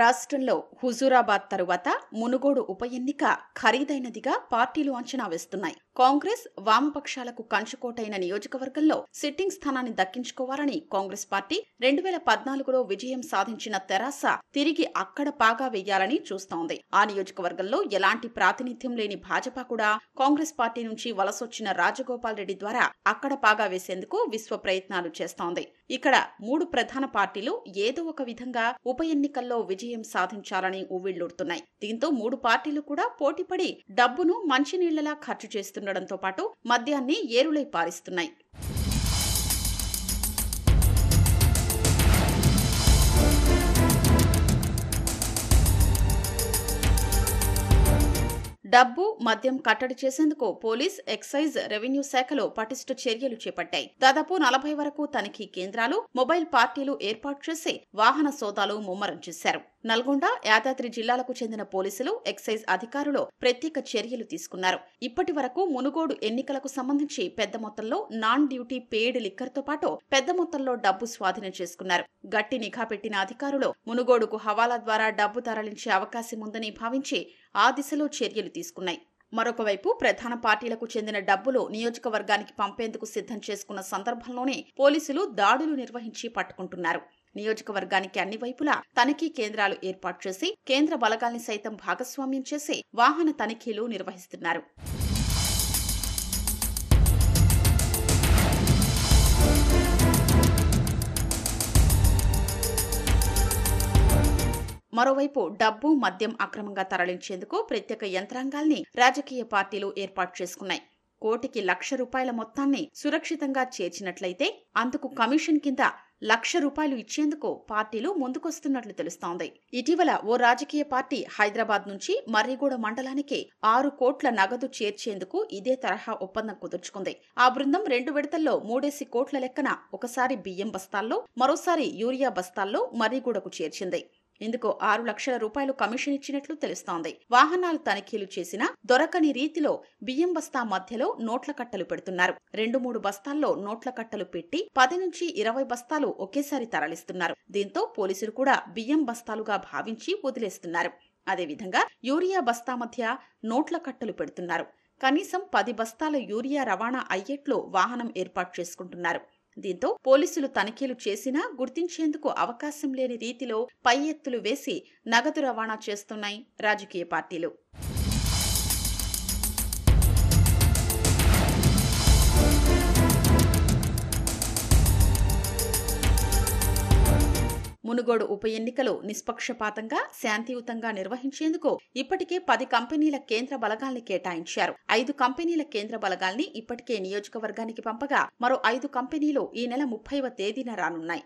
రాష్ట్రంలో హుజూరాబాద్ తరువాత మునుగోడు ఉప ఎన్నిక ఖరీదైనదిగా పార్టీలు అంచనా వేస్తున్నాయి కాంగ్రెస్ వామపక్షాలకు కంచుకోటైన నియోజకవర్గంలో సిట్టింగ్ స్థానాన్ని దక్కించుకోవాలని కాంగ్రెస్ పార్టీ రెండు వేల పద్నాలుగులో విజయం సాధించిన తెరాస తిరిగి అక్కడ పాగా వేయాలని చూస్తోంది ఆ నియోజకవర్గంలో ఎలాంటి ప్రాతినిధ్యం లేని భాజపా కూడా కాంగ్రెస్ పార్టీ నుంచి వలసొచ్చిన రాజగోపాల్ రెడ్డి ద్వారా అక్కడ పాగా వేసేందుకు విశ్వ ప్రయత్నాలు చేస్తోంది ఇక్కడ మూడు ప్రధాన పార్టీలు ఏదో ఒక విధంగా ఉప ఎన్నికల్లో విజయం సాధించాలని ఉవ్విళ్లూడుతున్నాయి దీంతో మూడు పార్టీలు కూడా పోటీపడి డబ్బును మంచినీళ్లలా ఖర్చు చేస్తుండటంతో పాటు మద్యాన్ని ఏరులై పారిస్తున్నాయి డబ్బు మద్యం కట్టడి చేసేందుకు పోలీస్ ఎక్సైజ్ రెవెన్యూ శాఖలో పటిష్ట చర్యలు చేపట్టాయి దాదాపు నలభై వరకు తనిఖీ కేంద్రాలు మొబైల్ పార్టీలు ఏర్పాటు చేసి వాహన సోదాలు ముమ్మరం చేశారు నల్గొండ యాదాద్రి జిల్లాలకు చెందిన పోలీసులు ఎక్సైజ్ అధికారులు ప్రత్యేక చర్యలు తీసుకున్నారు ఇప్పటి వరకు మునుగోడు ఎన్నికలకు సంబంధించి పెద్ద మొత్తంలో నాన్ డ్యూటీ పేయిడ్ లిక్కర్తో పాటు పెద్ద మొత్తంలో డబ్బు స్వాధీనం చేసుకున్నారు గట్టి నిఘా పెట్టిన అధికారులు మునుగోడుకు హవాలా ద్వారా డబ్బు తరలించే అవకాశం ఉందని భావించి ఆ దిశలో చర్యలు తీసుకున్నాయి మరొకవైపు ప్రధాన పార్టీలకు చెందిన డబ్బులు నియోజకవర్గానికి పంపేందుకు సిద్ధం చేసుకున్న సందర్భంలోనే పోలీసులు దాడులు నిర్వహించి పట్టుకుంటున్నారు నియోజకవర్గానికి అన్ని వైపులా తనిఖీ కేంద్రాలు ఏర్పాటు చేసి కేంద్ర బలగాల్ని సైతం భాగస్వామ్యం చేసి వాహన తనిఖీలు నిర్వహిస్తున్నారు మరోవైపు డబ్బు మద్యం అక్రమంగా తరలించేందుకు ప్రత్యేక యంత్రాంగాల్ని రాజకీయ పార్టీలు ఏర్పాటు చేసుకున్నాయి కోటికి లక్ష రూపాయల మొత్తాన్ని సురక్షితంగా చేర్చినట్లయితే అందుకు కమిషన్ కింద లక్ష రూపాయలు ఇచ్చేందుకు పార్టీలు ముందుకొస్తున్నట్లు తెలుస్తోంది ఇటీవల ఓ రాజకీయ పార్టీ హైదరాబాద్ నుంచి మర్రిగూడ మండలానికి ఆరు కోట్ల నగదు చేర్చేందుకు ఇదే తరహా ఒప్పందం కుదుర్చుకుంది ఆ బృందం రెండు విడతల్లో మూడేసి కోట్ల లెక్కన ఒకసారి బియ్యం బస్తాల్లో మరోసారి యూరియా బస్తాల్లో మర్రిగూడకు చేర్చింది ఇందుకు ఆరు లక్షల రూపాయలు కమిషన్ ఇచ్చినట్లు తెలుస్తోంది వాహనాలు తనిఖీలు చేసినా దొరకని రీతిలో బియ్యం బస్తా మధ్యలో నోట్ల కట్టలు పెడుతున్నారు రెండు మూడు బస్తాల్లో నోట్ల కట్టలు పెట్టి పది నుంచి ఇరవై బస్తాలు ఒకేసారి తరలిస్తున్నారు దీంతో పోలీసులు కూడా బియ్యం బస్తాలుగా భావించి వదిలేస్తున్నారు అదేవిధంగా యూరియా బస్తా మధ్య నోట్ల కట్టలు పెడుతున్నారు కనీసం పది బస్తాల యూరియా రవాణా అయ్యేట్లు వాహనం ఏర్పాటు చేసుకుంటున్నారు దీంతో పోలీసులు తనిఖీలు చేసినా గుర్తించేందుకు అవకాశం లేని రీతిలో పై ఎత్తులు వేసి నగదు రవాణా చేస్తున్నాయి రాజకీయ పార్టీలు మునుగోడు ఉప ఎన్నికలు నిష్పక్షపాతంగా శాంతియుతంగా నిర్వహించేందుకు ఇప్పటికే పది కంపెనీల కేంద్ర బలగాల్ని కేటాయించారు ఐదు కంపెనీల కేంద్ర బలగాల్ని ఇప్పటికే నియోజకవర్గానికి పంపగా మరో ఐదు కంపెనీలు ఈ నెల ముప్పైవ తేదీన రానున్నాయి